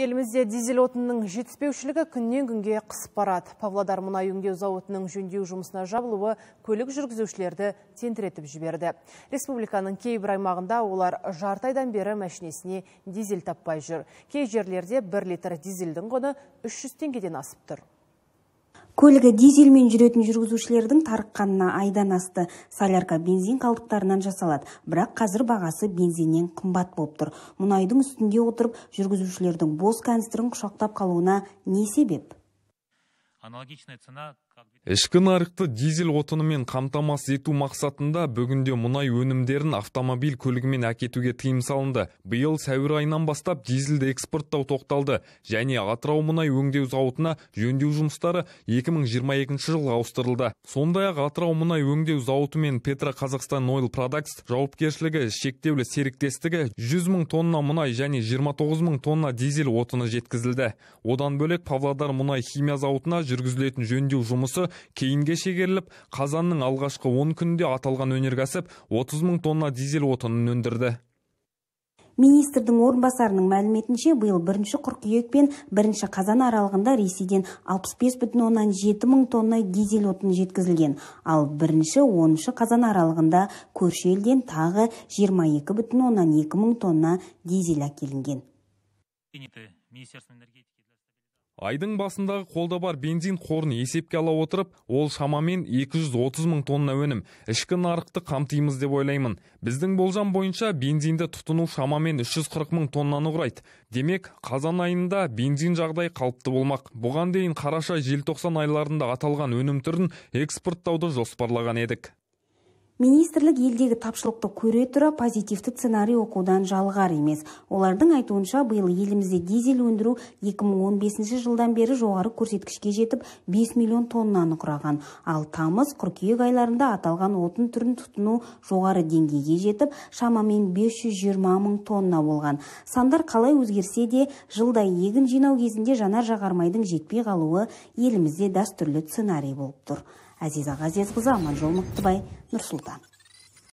Елімізде дизель отының жетіспеушілігі күннен күнге қысып барады. Павлодар мұнай өңдеу зауытының жөндеу жұмысына жабылуы көлік жүргізушілерді тентіретіп жіберді. Республиканың кейбір аймағында олар жартайдан бері мәшинесіне дизель таппай жүр. Кей жерлерде 1 литр дизельдің құны 300 теңгеден асып тұр көлігі дизельмен жүретін жүргізушілердің тарыққанына айдан асты солярка бензин қалдықтарынан жасалады бірақ қазір бағасы бензиннен қымбат болып тұр мұнайдың үстінде отырып жүргізушілердің бос кәністірін құшақтап қалуына не себеп аналогичная цена ішкі нарықты дизель отынымен қамтамасыз ету мақсатында бүгінде мұнай өнімдерін автомобиль көлігімен әкетуге тыйым салынды биыл сәуір айынан бастап дизельді экспорттау тоқталды және атырау мұнай өңдеу зауытына жөндеу жұмыстары 2022 жылға ауыстырылды сондай ақ атырау мұнай өңдеу зауыты мен петро қазақстан ойл продактс жауапкершілігі шектеулі серіктестігі 100 мың тонна мұнай және 29 мың тонна дизель отыны жеткізілді одан бөлек павлодар мұнай химия зауытына жүргізілетін жөндеу жұмысы кейінге шегеріліп қазанның алғашқы он күнінде аталған өнеркәсіп 30 мың тонна дизель отынын өндірді министрдің орынбасарының мәліметінше биыл бірінші қыркүйек пен бірінші қазан аралығында ресейден 65 бүтін оннан жеті мың тонна дизель отыны жеткізілген ал бірінші оныншы қазан аралығында көрші елден тағы екі бүтін оннан екі мың тонна дизель әкелінген айдың басындағы қолда бар бензин қорын есепке ала отырып ол шамамен 230 мың тонна өнім ішкі нарықты қамтимыз деп ойлаймын біздің болжам бойынша бензинді тұтыну шамамен 340 мың тоннаны құрайды демек қазан айында бензин жағдай қалыпты болмақ бұған дейін қараша желтоқсан айларында аталған өнім түрін экспорттауды жоспарлаған едік министрлік елдегі тапшылықты көре тұра позитивті сценарий оқудан жалығар емес олардың айтуынша биыл елімізде дизель өндіру 2015 жылдан бері жоғары көрсеткішке жетіп 5 миллион тоннаны құраған ал тамыз қыркүйек айларында аталған отын түрін тұтыну жоғары деңгейге жетіп шамамен 520 мың тонна болған сандар қалай өзгерсе де жылда егін жинау кезінде жанар жағармайдың жетпей қалуы елімізде дәстүрлі сценарий болып тұр әзиза ғазизқызы аманжол мықтыбай Нұрсултан.